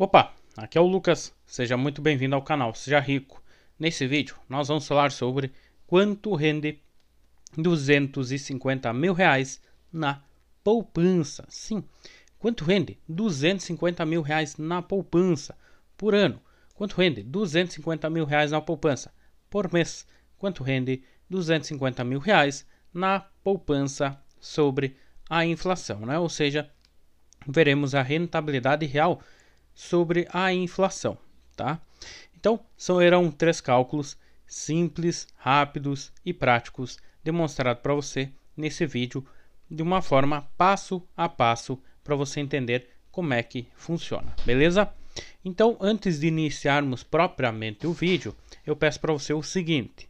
Opa, aqui é o Lucas, seja muito bem-vindo ao canal Seja Rico. Nesse vídeo nós vamos falar sobre quanto rende 250 mil reais na poupança. Sim, quanto rende 250 mil reais na poupança por ano? Quanto rende 250 mil reais na poupança por mês? Quanto rende 250 mil reais na poupança sobre a inflação, né? Ou seja, veremos a rentabilidade real sobre a inflação, tá? Então, são, eram três cálculos simples, rápidos e práticos demonstrado para você nesse vídeo de uma forma passo a passo para você entender como é que funciona, beleza? Então, antes de iniciarmos propriamente o vídeo, eu peço para você o seguinte: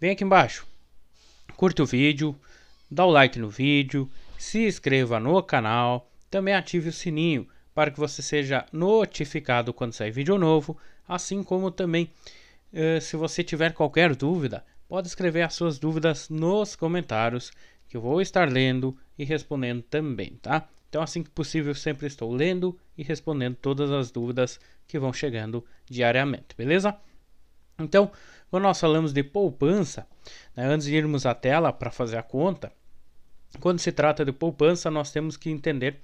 vem aqui embaixo, curte o vídeo, dá o like no vídeo, se inscreva no canal, também ative o sininho para que você seja notificado quando sair vídeo novo, assim como também eh, se você tiver qualquer dúvida, pode escrever as suas dúvidas nos comentários que eu vou estar lendo e respondendo também, tá? Então, assim que possível, sempre estou lendo e respondendo todas as dúvidas que vão chegando diariamente, beleza? Então, quando nós falamos de poupança, né, antes de irmos à tela para fazer a conta, quando se trata de poupança, nós temos que entender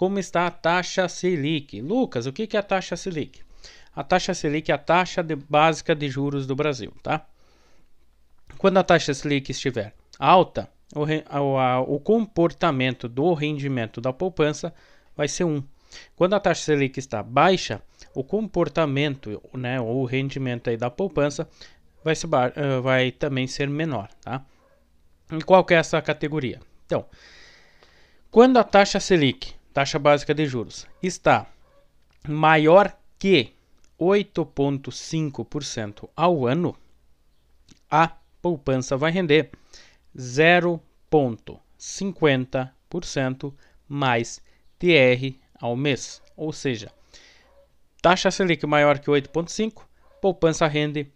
como está a taxa Selic. Lucas, o que é a taxa Selic? A taxa Selic é a taxa de básica de juros do Brasil, tá? Quando a taxa Selic estiver alta, o, a, o comportamento do rendimento da poupança vai ser 1. Quando a taxa Selic está baixa, o comportamento, né, ou o rendimento aí da poupança vai, se, eh, vai também ser menor, tá? E qual que é essa categoria? Então, quando a taxa Selic taxa básica de juros, está maior que 8,5% ao ano, a poupança vai render 0,50% mais TR ao mês. Ou seja, taxa Selic maior que 8,5%, poupança rende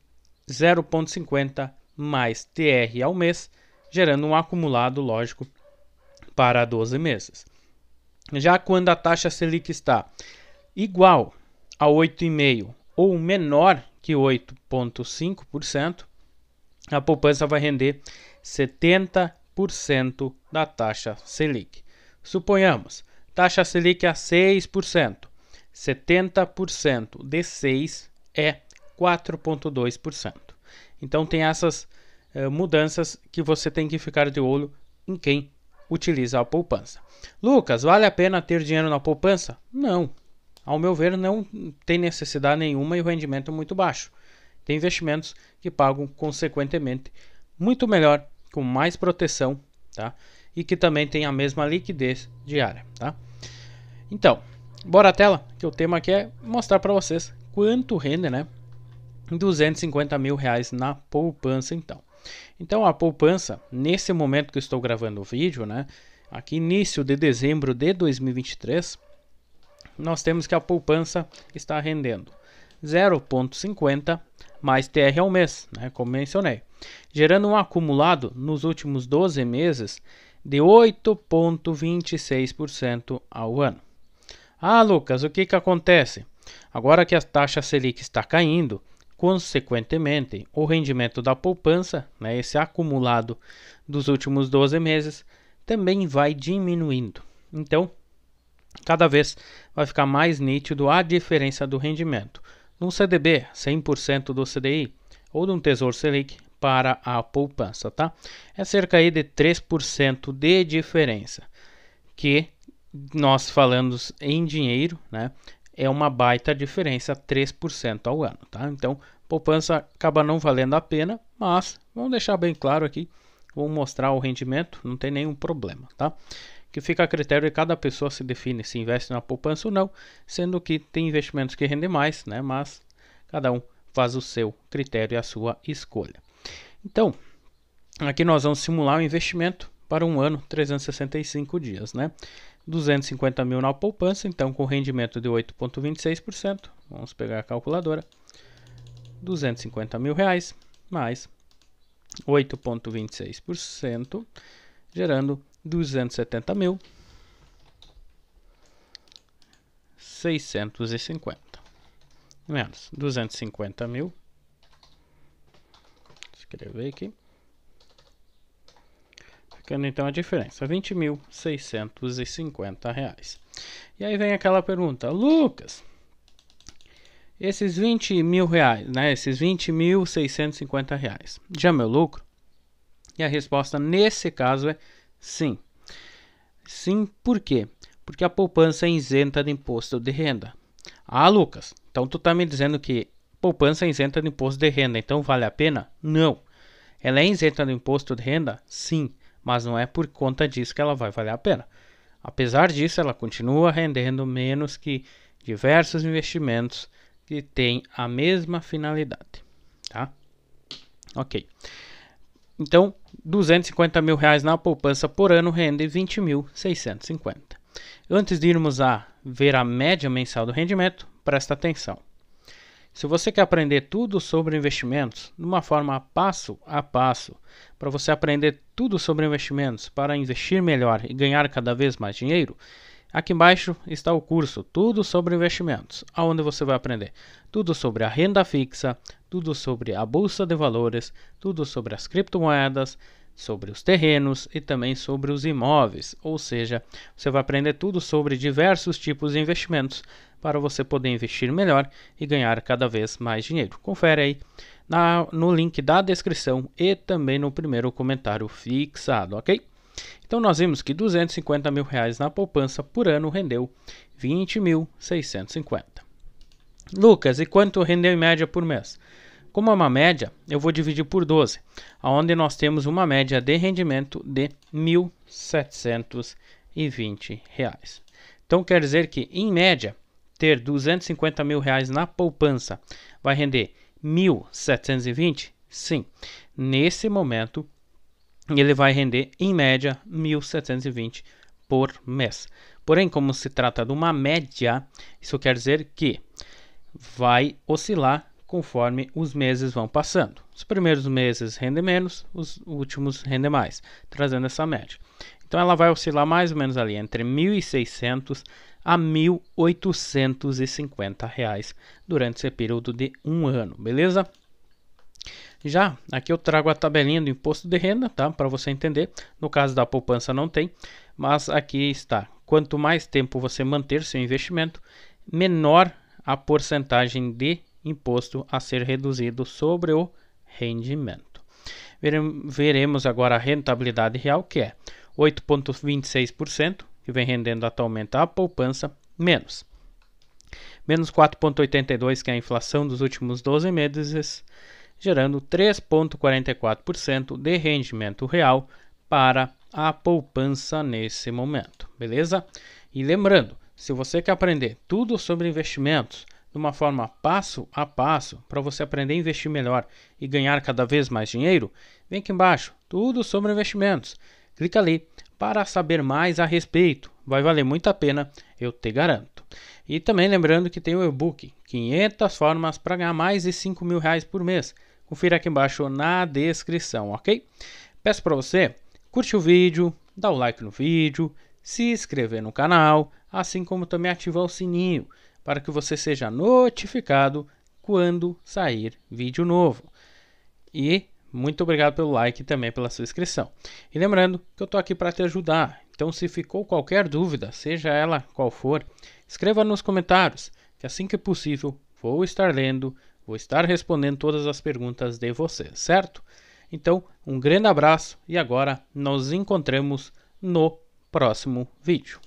0,50% mais TR ao mês, gerando um acumulado, lógico, para 12 meses. Já quando a taxa Selic está igual a 8,5% ou menor que 8,5%, a poupança vai render 70% da taxa Selic. Suponhamos, taxa Selic a 6%, 70% de 6 é 4,2%. Então tem essas eh, mudanças que você tem que ficar de olho em quem utiliza a poupança. Lucas, vale a pena ter dinheiro na poupança? Não. Ao meu ver, não tem necessidade nenhuma e o rendimento é muito baixo. Tem investimentos que pagam, consequentemente, muito melhor, com mais proteção, tá? E que também tem a mesma liquidez diária, tá? Então, bora à tela, que o tema aqui é mostrar para vocês quanto rende, né? 250 mil reais na poupança, então. Então a poupança, nesse momento que eu estou gravando o vídeo, né, aqui início de dezembro de 2023, nós temos que a poupança está rendendo 0,50 mais TR ao mês, né, como mencionei, gerando um acumulado nos últimos 12 meses de 8,26% ao ano. Ah, Lucas, o que, que acontece? Agora que a taxa Selic está caindo, Consequentemente, o rendimento da poupança, né, esse acumulado dos últimos 12 meses, também vai diminuindo. Então, cada vez vai ficar mais nítido a diferença do rendimento. Num CDB, 100% do CDI, ou de um Tesouro Selic para a poupança, tá? É cerca aí de 3% de diferença, que nós falamos em dinheiro, né? É uma baita diferença, 3% ao ano, tá? Então, poupança acaba não valendo a pena, mas vamos deixar bem claro aqui, vou mostrar o rendimento, não tem nenhum problema, tá? Que fica a critério de cada pessoa se define se investe na poupança ou não, sendo que tem investimentos que rendem mais, né? Mas cada um faz o seu critério e a sua escolha. Então, aqui nós vamos simular o um investimento para um ano, 365 dias, né? 250 mil na poupança, então com rendimento de 8,26%, vamos pegar a calculadora, 250 mil reais mais 8,26%, gerando 270 mil 650 menos 250 mil escrever aqui ficando então a diferença 20.650 reais e aí vem aquela pergunta Lucas esses 20 mil reais, né? Esses 20 mil 650 reais já meu lucro? E a resposta nesse caso é sim. Sim, por quê? Porque a poupança é isenta de imposto de renda. Ah, Lucas, então tu tá me dizendo que poupança é isenta de imposto de renda, então vale a pena? Não. Ela é isenta do imposto de renda? Sim, mas não é por conta disso que ela vai valer a pena. Apesar disso, ela continua rendendo menos que diversos investimentos que tem a mesma finalidade, tá? Ok. Então, 250 mil reais na poupança por ano rende 20.650. Antes de irmos a ver a média mensal do rendimento, presta atenção. Se você quer aprender tudo sobre investimentos, de uma forma passo a passo, para você aprender tudo sobre investimentos, para investir melhor e ganhar cada vez mais dinheiro, Aqui embaixo está o curso Tudo sobre Investimentos, onde você vai aprender tudo sobre a renda fixa, tudo sobre a bolsa de valores, tudo sobre as criptomoedas, sobre os terrenos e também sobre os imóveis. Ou seja, você vai aprender tudo sobre diversos tipos de investimentos para você poder investir melhor e ganhar cada vez mais dinheiro. Confere aí na, no link da descrição e também no primeiro comentário fixado, ok? Então nós vimos que 250 mil reais na poupança por ano rendeu 20.650. Lucas, e quanto rendeu em média por mês? Como é uma média, eu vou dividir por 12, onde nós temos uma média de rendimento de R$ 1.720. Então quer dizer que, em média, ter 250 mil reais na poupança vai render 1.720? Sim. Nesse momento, ele vai render, em média, 1.720 por mês. Porém, como se trata de uma média, isso quer dizer que vai oscilar conforme os meses vão passando. Os primeiros meses rendem menos, os últimos rendem mais, trazendo essa média. Então ela vai oscilar mais ou menos ali entre 1.600 a 1.850 reais durante esse período de um ano, beleza? Já aqui eu trago a tabelinha do imposto de renda, tá? Para você entender. No caso da poupança não tem, mas aqui está. Quanto mais tempo você manter seu investimento, menor a porcentagem de imposto a ser reduzido sobre o rendimento. Veremos agora a rentabilidade real, que é 8,26%, que vem rendendo atualmente a poupança, menos menos 4,82, que é a inflação dos últimos 12 meses, gerando 3,44% de rendimento real para a poupança nesse momento, beleza? E lembrando, se você quer aprender tudo sobre investimentos de uma forma passo a passo para você aprender a investir melhor e ganhar cada vez mais dinheiro, vem aqui embaixo, tudo sobre investimentos. Clica ali para saber mais a respeito. Vai valer muito a pena, eu te garanto. E também lembrando que tem o e-book 500 formas para ganhar mais de 5 mil reais por mês. Confira aqui embaixo na descrição, ok? Peço para você curtir o vídeo, dar o like no vídeo, se inscrever no canal, assim como também ativar o sininho para que você seja notificado quando sair vídeo novo. E muito obrigado pelo like e também pela sua inscrição. E lembrando que eu estou aqui para te ajudar. Então, se ficou qualquer dúvida, seja ela qual for, escreva nos comentários, que assim que possível vou estar lendo, vou estar respondendo todas as perguntas de vocês, certo? Então, um grande abraço e agora nos encontramos no próximo vídeo.